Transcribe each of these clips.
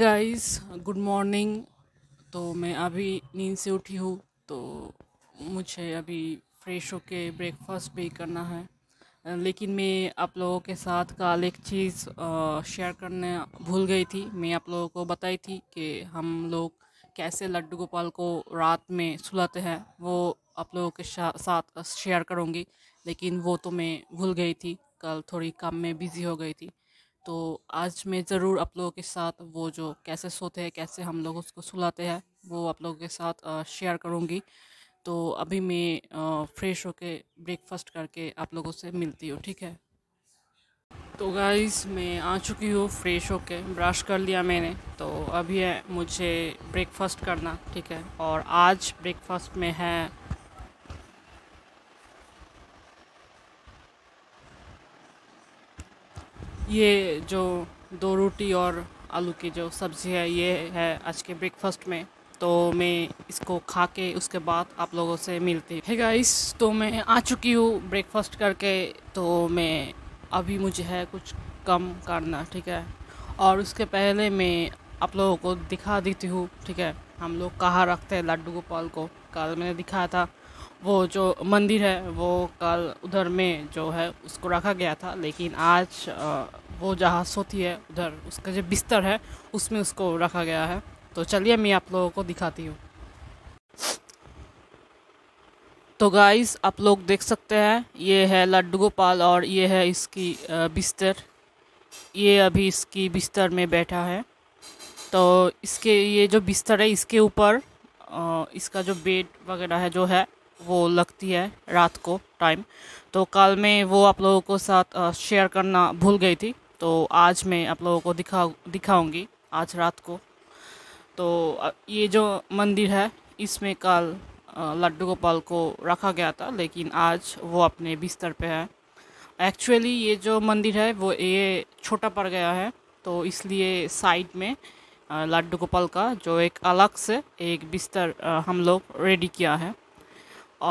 guys good morning तो मैं अभी नींद से उठी हूँ तो मुझे अभी फ्रेश होके ब्रेकफास्ट भी करना है लेकिन मैं आप लोगों के साथ कल एक चीज़ शेयर करने भूल गई थी मैं आप लोगों को बताई थी कि हम लोग कैसे लड्डू गोपाल को रात में सुलाते हैं वो आप लोगों के साथ शेयर करूँगी लेकिन वो तो मैं भूल गई थी कल थोड़ी काम में बिज़ी हो गई थी तो आज मैं ज़रूर आप लोगों के साथ वो जो कैसे सोते हैं कैसे हम लोग उसको सुलाते हैं वो आप लोगों के साथ शेयर करूँगी तो अभी मैं फ्रेश होके ब्रेकफास्ट करके आप लोगों से मिलती हूँ ठीक है तो गाइस मैं आ चुकी हूँ फ्रेश होके ब्रश कर लिया मैंने तो अभी है मुझे ब्रेकफास्ट करना ठीक है और आज ब्रेकफास्ट में है ये जो दो रोटी और आलू की जो सब्ज़ी है ये है आज के ब्रेकफास्ट में तो मैं इसको खा के उसके बाद आप लोगों से मिलती है इस तो मैं आ चुकी हूँ ब्रेकफास्ट करके तो मैं अभी मुझे है कुछ कम करना ठीक है और उसके पहले मैं आप लोगों को दिखा देती हूँ ठीक है हम लोग कहाँ रखते हैं लड्डू गोपाल को कल मैंने दिखाया था वो जो मंदिर है वो कल उधर में जो है उसको रखा गया था लेकिन आज वो जहाँ सोती है उधर उसका जो बिस्तर है उसमें उसको रखा गया है तो चलिए मैं आप लोगों को दिखाती हूँ तो गाइस आप लोग देख सकते हैं ये है लड्डू गोपाल और ये है इसकी बिस्तर ये अभी इसकी बिस्तर में बैठा है तो इसके ये जो बिस्तर है इसके ऊपर इसका जो बेड वगैरह है जो है वो लगती है रात को टाइम तो कल मैं वो आप लोगों को साथ शेयर करना भूल गई थी तो आज मैं आप लोगों को दिखा दिखाऊंगी आज रात को तो ये जो मंदिर है इसमें कल लड्डू गोपाल को रखा गया था लेकिन आज वो अपने बिस्तर पे है एक्चुअली ये जो मंदिर है वो ये छोटा पड़ गया है तो इसलिए साइड में लड्डू गोपाल का जो एक अलग से एक बिस्तर हम लोग रेडी किया है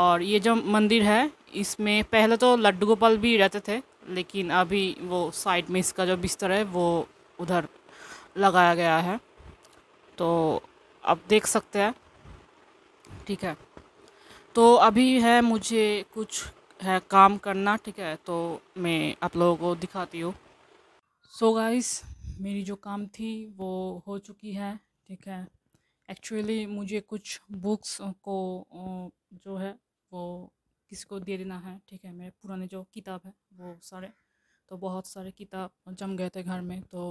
और ये जो मंदिर है इसमें पहले तो लड्डू गोपाल भी रहते थे लेकिन अभी वो साइड में इसका जो बिस्तर है वो उधर लगाया गया है तो आप देख सकते हैं ठीक है तो अभी है मुझे कुछ है काम करना ठीक है तो मैं आप लोगों को दिखाती हूँ सो गाइस मेरी जो काम थी वो हो चुकी है ठीक है एक्चुअली मुझे कुछ बुक्स को जो है वो किसी को दे देना है ठीक है मेरे पुराने जो किताब है वो सारे तो बहुत सारे किताब जम गए थे घर में तो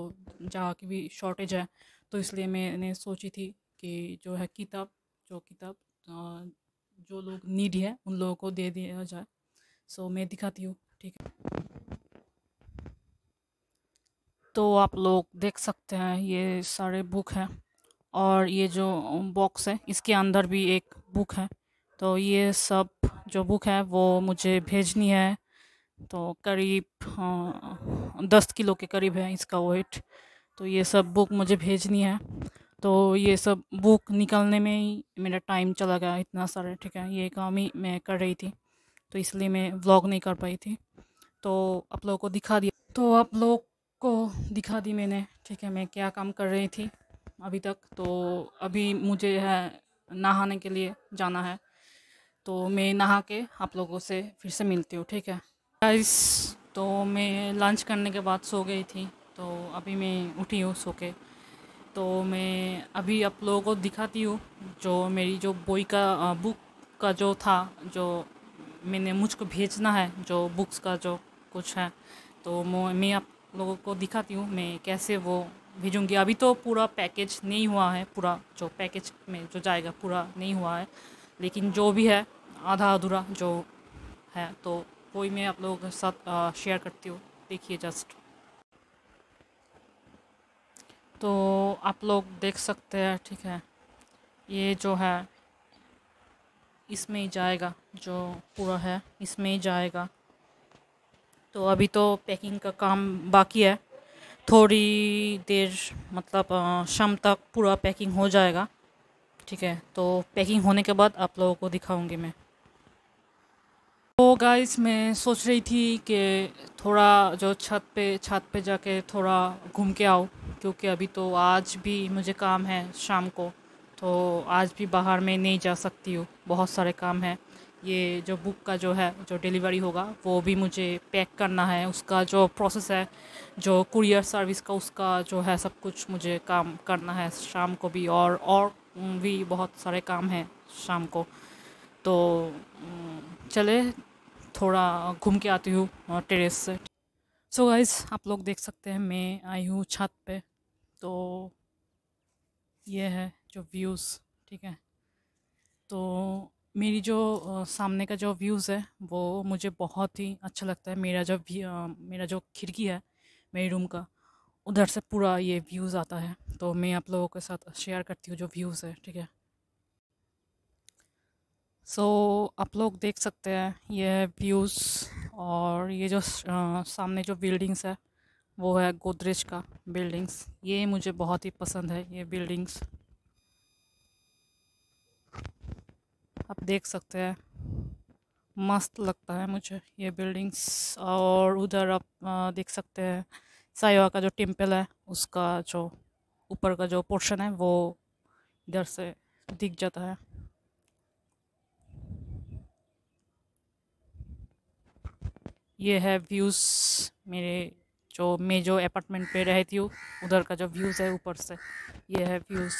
जहाँ की भी शॉर्टेज है तो इसलिए मैंने सोची थी कि जो है किताब जो किताब जो लोग नीड है उन लोगों को दे दिया जाए सो मैं दिखाती हूँ ठीक है तो आप लोग देख सकते हैं ये सारे बुक हैं और ये जो बॉक्स है इसके अंदर भी एक बुक है तो ये सब जो बुक है वो मुझे भेजनी है तो करीब दस किलो के करीब है इसका वेट तो ये सब बुक मुझे भेजनी है तो ये सब बुक निकलने में ही मेरा टाइम चला गया इतना सारा ठीक है ये काम ही मैं कर रही थी तो इसलिए मैं व्लॉग नहीं कर पाई थी तो आप लोगों को दिखा दिया तो आप लोग को दिखा दी मैंने ठीक है मैं क्या काम कर रही थी अभी तक तो अभी मुझे है नहाने के लिए जाना है तो मैं नहा के आप लोगों से फिर से मिलती हूँ ठीक है गाइस तो मैं लंच करने के बाद सो गई थी तो अभी मैं उठी हूँ सो के तो मैं अभी आप लोगों को दिखाती हूँ जो मेरी जो बोई का बुक का जो था जो मैंने मुझको भेजना है जो बुक्स का जो कुछ है तो मैं आप लोगों को दिखाती हूँ मैं कैसे वो भेजूँगी अभी तो पूरा पैकेज नहीं हुआ है पूरा जो पैकेज में जो जाएगा पूरा नहीं हुआ है लेकिन जो भी है आधा अधूरा जो है तो वही मैं आप लोगों के साथ शेयर करती हूँ देखिए जस्ट तो आप लोग देख सकते हैं ठीक है ये जो है इसमें ही जाएगा जो पूरा है इसमें ही जाएगा तो अभी तो पैकिंग का काम बाकी है थोड़ी देर मतलब शाम तक पूरा पैकिंग हो जाएगा ठीक है तो पैकिंग होने के बाद आप लोगों को दिखाऊंगी मैं तो गाइस मैं सोच रही थी कि थोड़ा जो छत पे छत पे जाके थोड़ा घूम के आओ क्योंकि अभी तो आज भी मुझे काम है शाम को तो आज भी बाहर में नहीं जा सकती हूँ बहुत सारे काम हैं ये जो बुक का जो है जो डिलीवरी होगा वो भी मुझे पैक करना है उसका जो प्रोसेस है जो कुरियर सर्विस का उसका जो है सब कुछ मुझे काम करना है शाम को भी और और भी बहुत सारे काम हैं शाम को तो चले थोड़ा घूम के आती हूँ टेरेस से सो so गाइस आप लोग देख सकते हैं मैं आई हूँ छत पे तो ये है जो व्यूज़ ठीक है तो मेरी जो सामने का जो व्यूज़ है वो मुझे बहुत ही अच्छा लगता है मेरा जो मेरा जो खिड़की है मेरे रूम का उधर से पूरा ये व्यूज़ आता है तो मैं आप लोगों के साथ शेयर करती हूँ जो व्यूज़ है ठीक है सो so, आप लोग देख सकते हैं ये व्यूज़ और ये जो आ, सामने जो बिल्डिंग्स है वो है गोदरेज का बिल्डिंग्स ये मुझे बहुत ही पसंद है ये बिल्डिंग्स आप देख सकते हैं मस्त लगता है मुझे ये बिल्डिंग्स और उधर आप देख सकते हैं साइवा का जो टेम्पल है उसका जो ऊपर का जो पोर्शन है वो इधर से दिख जाता है ये है व्यूज़ मेरे जो मैं जो अपार्टमेंट पे रहती हूँ उधर का जो व्यूज़ है ऊपर से ये है व्यूज़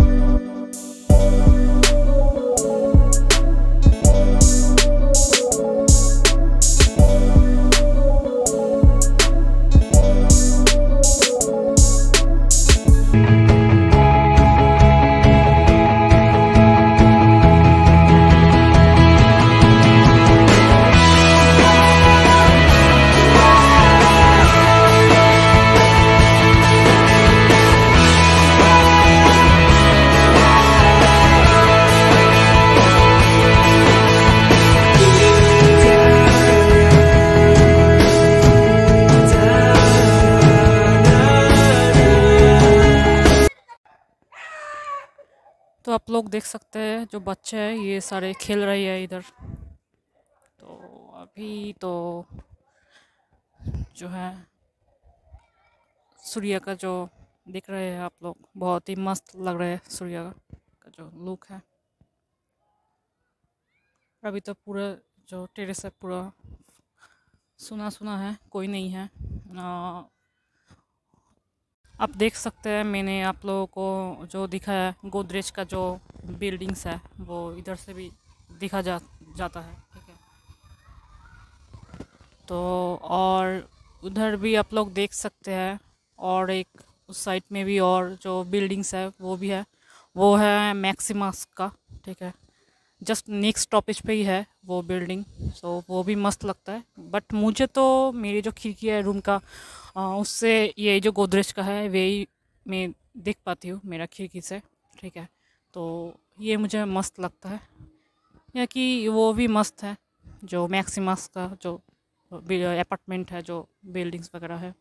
लोग देख सकते हैं जो बच्चे हैं ये सारे खेल रहे हैं इधर तो अभी तो जो है सूर्य का जो दिख रहे हैं आप लोग बहुत ही मस्त लग रहे हैं सूर्य का जो लुक है अभी तो पूरा जो टेरेस है पूरा सुना सुना है कोई नहीं है आ, आप देख सकते हैं मैंने आप लोगों को जो दिखा है गोदरेज का जो बिल्डिंग्स है वो इधर से भी दिखा जा जाता है ठीक है तो और उधर भी आप लोग देख सकते हैं और एक उस साइड में भी और जो बिल्डिंग्स है वो भी है वो है मैक्सिमस का ठीक है जस्ट नेक्स्ट टॉपिज पे ही है वो बिल्डिंग सो so, वो भी मस्त लगता है बट मुझे तो मेरी जो खिड़की है रूम का उससे ये जो गोदरेज का है वही मैं देख पाती हूँ मेरा खिड़की से ठीक है तो ये मुझे मस्त लगता है या कि वो भी मस्त है जो मैक्सिमस का जो अपार्टमेंट है जो बिल्डिंग्स वगैरह है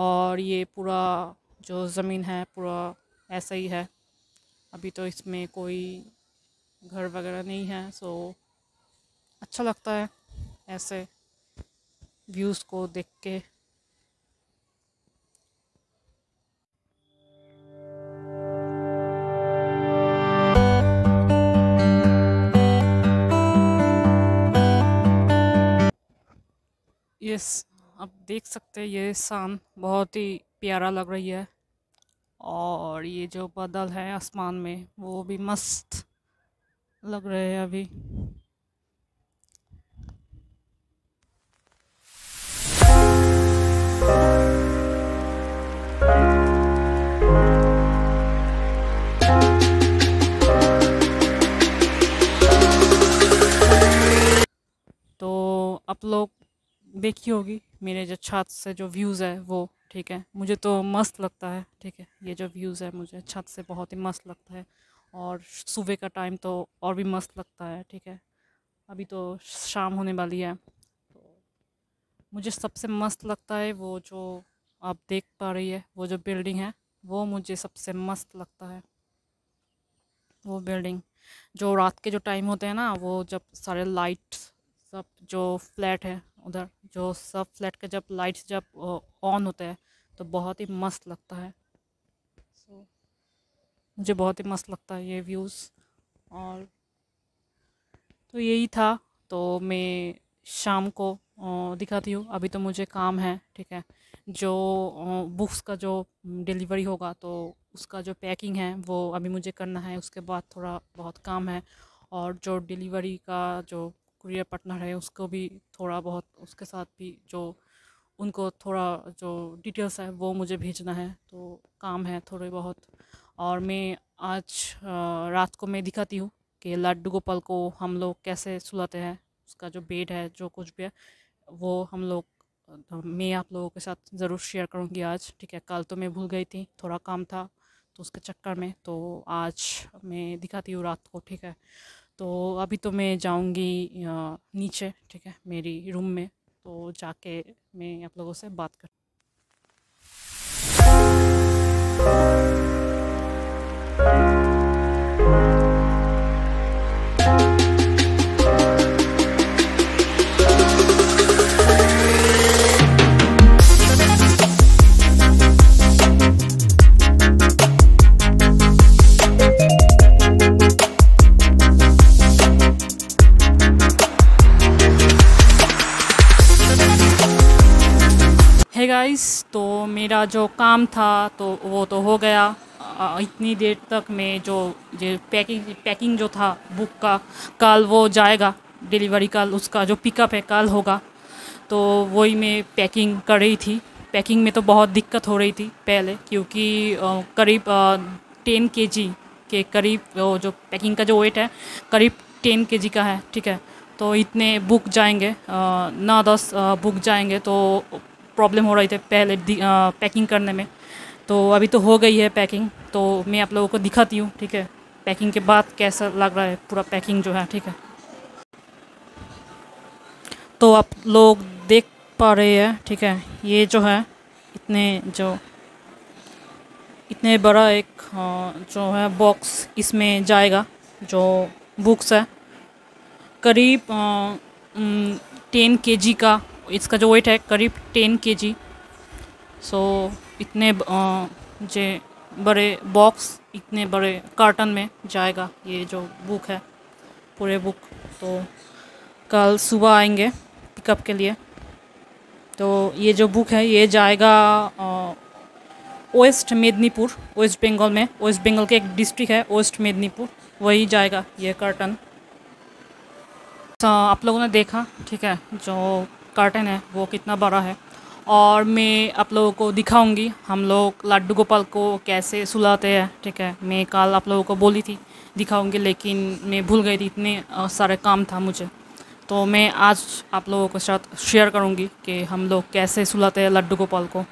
और ये पूरा जो ज़मीन है पूरा ऐसा ही है अभी तो इसमें कोई घर वगैरह नहीं है सो अच्छा लगता है ऐसे व्यूज़ को देख के आप देख सकते हैं ये शाम बहुत ही प्यारा लग रही है और ये जो बादल है आसमान में वो भी मस्त लग रहे हैं अभी देखी होगी मेरे जो छत से जो व्यूज़ है वो ठीक है मुझे तो मस्त लगता है ठीक है ये जो व्यूज़ है मुझे छत से बहुत ही मस्त लगता है और सुबह का टाइम तो और भी मस्त लगता है ठीक है अभी तो शाम होने वाली है तो मुझे सबसे मस्त लगता है वो जो आप देख पा रही है वो जो बिल्डिंग है वो मुझे सबसे मस्त लगता है वो बिल्डिंग जो रात के जो टाइम होते हैं ना वो जब सारे लाइट सब जो फ्लैट है उधर जो सब फ्लैट का जब लाइट्स जब ऑन होता है तो बहुत ही मस्त लगता है सो so, मुझे बहुत ही मस्त लगता है ये व्यूज़ और तो यही था तो मैं शाम को दिखाती हूँ अभी तो मुझे काम है ठीक है जो बुक्स का जो डिलीवरी होगा तो उसका जो पैकिंग है वो अभी मुझे करना है उसके बाद थोड़ा बहुत काम है और जो डिलीवरी का जो कुरियर पार्टनर है उसको भी थोड़ा बहुत उसके साथ भी जो उनको थोड़ा जो डिटेल्स है वो मुझे भेजना है तो काम है थोड़े बहुत और मैं आज रात को मैं दिखाती हूँ कि लड्डू गोपाल को हम लोग कैसे सुलाते हैं उसका जो बेड है जो कुछ भी है वो हम लोग मैं आप लोगों के साथ ज़रूर शेयर करूँगी आज ठीक है कल तो मैं भूल गई थी थोड़ा काम था तो उसके चक्कर में तो आज मैं दिखाती हूँ रात को ठीक है तो अभी तो मैं जाऊँगी नीचे ठीक है मेरी रूम में तो जाके मैं आप लोगों से बात कर है गाइस तो मेरा जो काम था तो वो तो हो गया इतनी देर तक मैं जो जो पैकिंग पैकिंग जो था बुक का कल वो जाएगा डिलीवरी कल उसका जो पिकअप है कल होगा तो वही मैं पैकिंग कर रही थी पैकिंग में तो बहुत दिक्कत हो रही थी पहले क्योंकि करीब टेन के जी के करीब वो जो पैकिंग का जो वेट है करीब टेन के जी का है ठीक है तो इतने बुक जाएंगे नौ दस बुक जाएंगे तो प्रॉब्लम हो रही थी पहले पैकिंग करने में तो अभी तो हो गई है पैकिंग तो मैं आप लोगों को दिखाती हूँ ठीक है पैकिंग के बाद कैसा लग रहा है पूरा पैकिंग जो है ठीक है तो आप लोग देख पा रहे हैं ठीक है ये जो है इतने जो इतने बड़ा एक जो है बॉक्स इसमें जाएगा जो बुक्स है करीब टेन के जी का इसका जो वेट है करीब टेन के जी सो इतने जे बड़े बॉक्स इतने बड़े कार्टन में जाएगा ये जो बुक है पूरे बुक तो कल सुबह आएंगे पिकअप के लिए तो ये जो बुक है ये जाएगा वेस्ट मेदनीपुर वेस्ट बंगाल में वेस्ट बंगाल के एक डिस्ट्रिक्ट है वेस्ट मेदनीपुर वही जाएगा ये कार्टन आप लोगों ने देखा ठीक है जो कार्टन है वो कितना बड़ा है और मैं आप लोगों को दिखाऊंगी हम लोग लड्डू गोपाल को कैसे सुलाते हैं ठीक है मैं कल आप लोगों को बोली थी दिखाऊंगी लेकिन मैं भूल गई थी इतने सारे काम था मुझे तो मैं आज आप लोगों के साथ शेयर करूंगी कि हम लोग कैसे सुलाते हैं लड्डू गोपाल को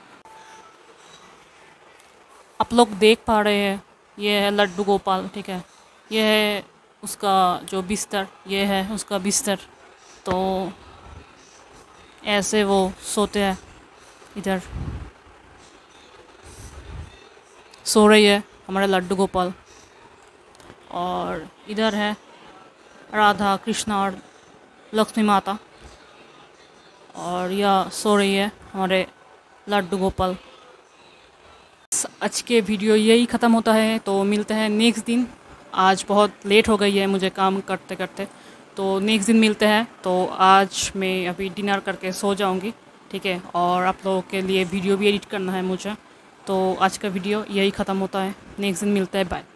आप लोग देख पा रहे हैं ये है लड्डू गोपाल ठीक है यह है उसका जो बिस्तर यह है उसका बिस्तर तो ऐसे वो सोते हैं इधर सो रही है हमारा लड्डू गोपाल और इधर है राधा कृष्णा और लक्ष्मी माता और यह सो रही है हमारे लड्डू गोपाल आज के वीडियो यही ख़त्म होता है तो मिलते हैं नेक्स्ट दिन आज बहुत लेट हो गई है मुझे काम करते करते तो नेक्स्ट दिन मिलते हैं तो आज मैं अभी डिनर करके सो जाऊँगी ठीक है और आप लोगों के लिए वीडियो भी एडिट करना है मुझे तो आज का वीडियो यही ख़त्म होता है नेक्स्ट दिन मिलता है बाय